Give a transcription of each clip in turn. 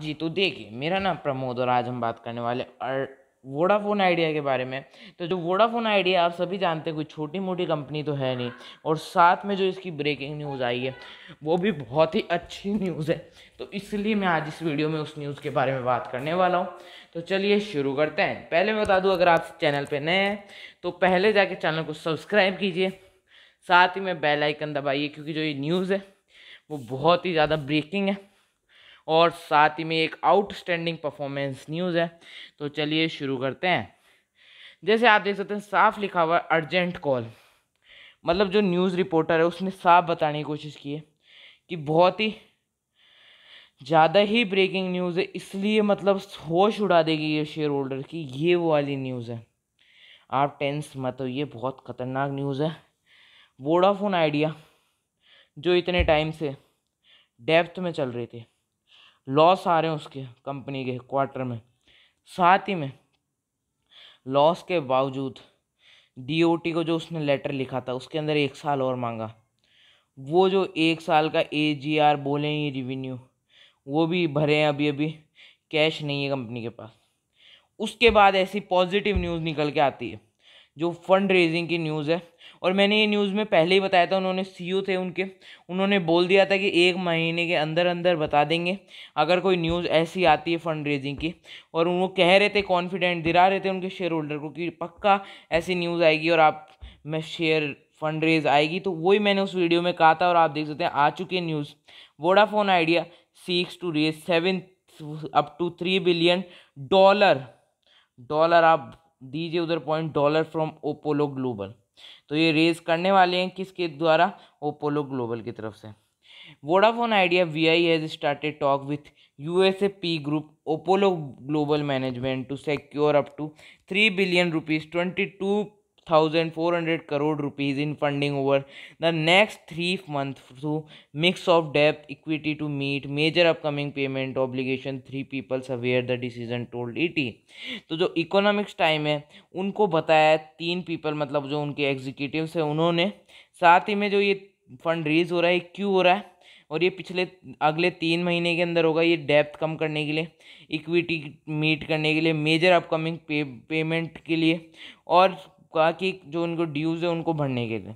जी तो देखिए मेरा नाम प्रमोद और आज हम बात करने वाले और वोडाफोन आइडिया के बारे में तो जो वोडाफोन आइडिया आप सभी जानते हैं कोई छोटी मोटी कंपनी तो है नहीं और साथ में जो इसकी ब्रेकिंग न्यूज़ आई है वो भी बहुत ही अच्छी न्यूज़ है तो इसलिए मैं आज इस वीडियो में उस न्यूज़ के बारे में बात करने वाला हूँ तो चलिए शुरू करते हैं पहले मैं बता दूँ अगर आप चैनल पर नए हैं तो पहले जाके चैनल को सब्सक्राइब कीजिए साथ ही में बेलाइकन दबाइए क्योंकि जो ये न्यूज़ है वो बहुत ही ज़्यादा ब्रेकिंग है और साथ ही में एक आउटस्टैंडिंग परफॉर्मेंस न्यूज़ है तो चलिए शुरू करते हैं जैसे आप देख सकते हैं साफ लिखा हुआ अर्जेंट कॉल मतलब जो न्यूज़ रिपोर्टर है उसने साफ बताने की कोशिश की है कि बहुत ही ज़्यादा ही ब्रेकिंग न्यूज़ है इसलिए मतलब होश उड़ा देगी ये शेयर होल्डर की ये वो वाली न्यूज़ है आप टेंस मत हो ये बहुत ख़तरनाक न्यूज़ है वोडाफोन आइडिया जो इतने टाइम से डेप्थ में चल रहे थे लॉस आ रहे हैं उसके कंपनी के क्वार्टर में साथ ही में लॉस के बावजूद डीओटी को जो उसने लेटर लिखा था उसके अंदर एक साल और मांगा वो जो एक साल का ए जी आर बोले ही रिवेन्यू वो भी भरे हैं अभी अभी कैश नहीं है कंपनी के पास उसके बाद ऐसी पॉजिटिव न्यूज़ निकल के आती है जो फंड रेजिंग की न्यूज़ है और मैंने ये न्यूज़ में पहले ही बताया था उन्होंने सी e थे उनके उन्होंने बोल दिया था कि एक महीने के अंदर अंदर बता देंगे अगर कोई न्यूज़ ऐसी आती है फंड रेजिंग की और वो कह रहे थे कॉन्फिडेंट दिला रहे थे उनके शेयर होल्डर को कि पक्का ऐसी न्यूज़ आएगी और आप में शेयर फंड रेज आएगी तो वही मैंने उस वीडियो में कहा था और आप देख सकते हैं आ चुकी news Vodafone Idea seeks to raise seven up to three billion dollar dollar आप दीजिए उधर point dollar from Apollo global तो ये रेज करने वाले हैं किसके द्वारा ओपोलो ग्लोबल की तरफ से Vodafone Idea V I has started talk with U S A P group Apollo global management to secure up to three billion rupees twenty two thousand four hundred crore rupees in funding over the next three month through mix of debt equity to meet major upcoming payment obligation three peoples aware the decision told ET तो जो economics time है उनको बताया तीन people मतलब जो उनके एग्जीक्यूटिवस हैं उन्होंने साथ ही में जो ये फंड रेज हो रहा है क्यों हो रहा है और ये पिछले अगले तीन महीने के अंदर होगा ये डेप्थ कम करने के लिए इक्विटी मीट करने के लिए मेजर अपकमिंग पे पेमेंट के लिए और कहा कि जो उनको ड्यूज़ है उनको भरने के लिए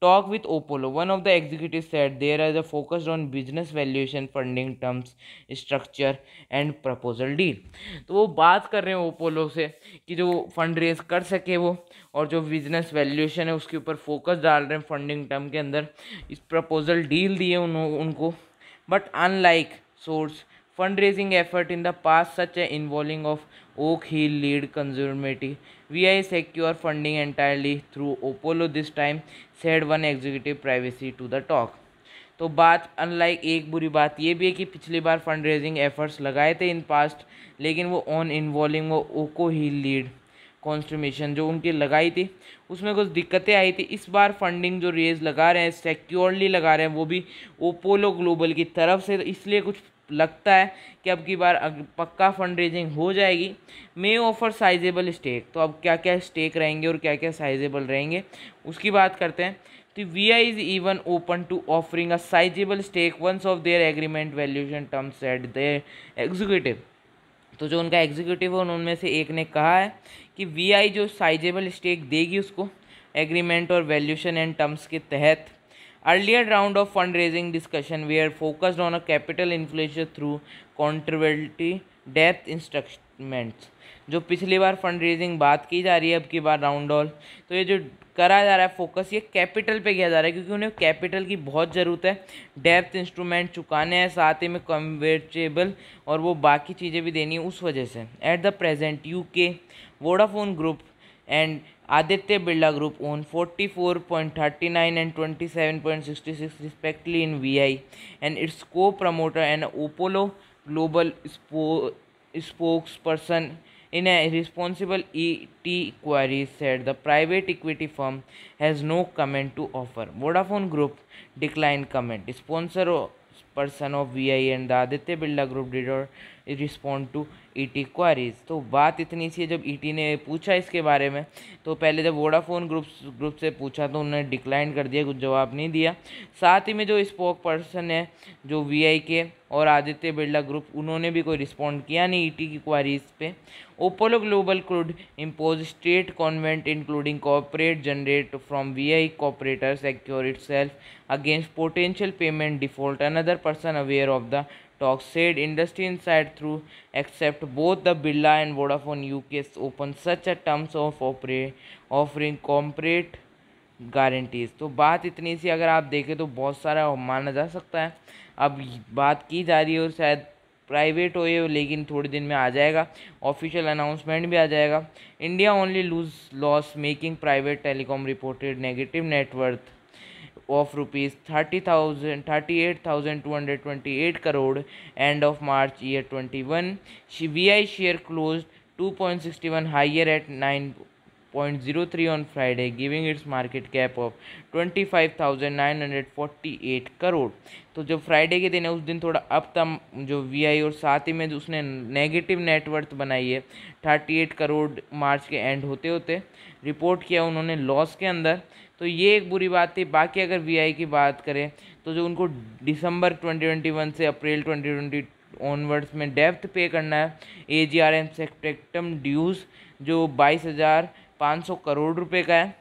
talk with Apollo one of the executive said there are the focused on business valuation funding terms structure and proposal deal तो वो बात कर रहे हैं ओपोलो से कि जो फंड रेज कर सके वो और जो बिजनेस वैल्यूएशन है उसके ऊपर फोकस डाल रहे हैं फंडिंग टर्म के अंदर इस प्रपोजल डील दिए उनको but unlike source fund raising effort in the past such a involving of Oak Hill lead V I secured funding entirely through Apollo this time, said one executive privacy to the talk. तो बात unlike एक बुरी बात ये भी है कि पिछली बार फंड रेजिंग एफर्ट्स लगाए थे इन पास्ट लेकिन वो ऑन इन्वॉल्विंग वो ओको ही लीड कॉन्स्टमेशन जो उनकी लगाई थी उसमें कुछ दिक्कतें आई थी इस बार फंडिंग जो रेज लगा रहे हैं सिक्योरली लगा रहे हैं वो भी ओपोलो ग्लोबल की तरफ से इसलिए कुछ लगता है कि अब की बार पक्का फंड रेजिंग हो जाएगी मे ऑफर साइजेबल स्टेक तो अब क्या क्या स्टेक रहेंगे और क्या क्या साइजेबल रहेंगे उसकी बात करते हैं तो V I is even open to offering a sizeable stake once of their agreement valuation terms at their executive तो जो उनका एग्जीक्यूटिव है उनमें से एक ने कहा है कि वी आई जो साइजेबल स्टेक देगी उसको एग्रीमेंट और वैल्यूशन एंड टर्म्स के तहत Earlier round of fundraising discussion are focused on a capital inflation through controversy debt instruments जो पिछली बार फंड रेजिंग बात की जा रही है अब की बार राउंड ऑल तो ये जो करा जा रहा है फोकस ये कैपिटल पे किया जा रहा है क्योंकि उन्हें कैपिटल की बहुत ज़रूरत है डेप्थ इंस्ट्रूमेंट चुकाने हैं साथ ही में कन्वर्टेबल और वो बाकी चीज़ें भी देनी है उस वजह से at the present U K Vodafone group and Aditya Birla Group own 44.39 and 27.66 respectively in VI and its co-promoter and Opolo Global Spo- spokesperson in a responsible ET query said the private equity firm has no comment to offer. Vodafone Group declined comment. Sponsor person of VI and the Aditya Birla Group did respond to ET queries तो बात इतनी सी है जब ET e ने पूछा इसके बारे में तो पहले जब वोडाफोन ग्रुप ग्रुप से पूछा तो उन्होंने डिक्लाइन कर दिया कुछ जवाब नहीं दिया साथ ही में जो स्पोक पर्सन है जो वी के और आदित्य बिरला ग्रुप उन्होंने भी कोई रिस्पॉन्ड किया नहीं टी e की क्वारीज पे Apollo global crude impose state convent including corporate generate from V I corporator secure itself against potential payment default another person aware of the industry inside through except both the Birla and Vodafone U K open such a terms of opera offering corporate guarantees तो बात इतनी सी अगर आप देखें तो बहुत सारा माना जा सकता है अब बात की जा रही है और शायद प्राइवेट हो लेकिन थोड़े दिन में आ जाएगा ऑफिशियल अनाउंसमेंट भी आ जाएगा India only lose loss making private telecom reported negative net worth of rupees thirty thousand thirty eight thousand two hundred twenty eight crore end of March year twenty one she V I share close two point sixty one higher at nine point zero three on Friday giving its market cap of twenty five thousand nine hundred forty eight crore तो जो Friday के दिन है उस दिन थोड़ा अब था जो वी आई और साथ ही में जो उसने नेगेटिव नेटवर्थ बनाई है थर्टी एट करोड़ मार्च के एंड होते होते रिपोर्ट किया उन्होंने लॉस के अंदर तो ये एक बुरी बात थी बाकी अगर वी की बात करें तो जो उनको दिसंबर 2021 से अप्रैल 2020 ऑनवर्ड्स में डेप्थ पे करना है ए जी आर एम सेक्टेक्टम ड्यूज़ जो बाईस हज़ार पाँच सौ करोड़ रुपए का है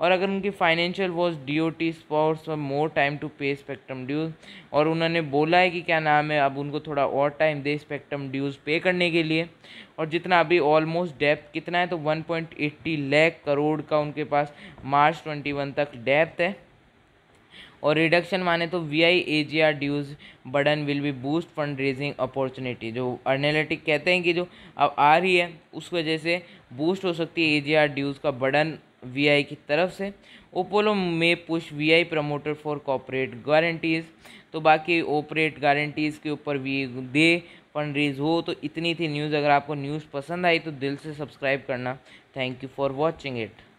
और अगर उनकी financial was D O T supports और more time to pay spectrum dues और उन्होंने बोला है कि क्या नाम है अब उनको थोड़ा और टाइम दे स्पेक्ट्रम ड्यूज़ पे करने के लिए और जितना अभी ऑलमोस्ट डेप्थ कितना है तो 1.80 लैख करोड़ का उनके पास मार्च 21 तक डेप्थ है और रिडक्शन माने तो V I A G R dues burden will be boost fund raising opportunity जो अर्नेलेटिक कहते हैं कि जो अब आ रही है उस वजह से बूस्ट हो सकती है ए जी आर ड्यूज़ का बर्डन वीआई की तरफ से ओपोलो में push V I promoter for corporate guarantees तो बाकी ऑपरेट गारंटीज़ के ऊपर वी दे फंड रेज हो तो इतनी थी न्यूज़ अगर आपको न्यूज़ पसंद आई तो दिल से सब्सक्राइब करना thank you for watching it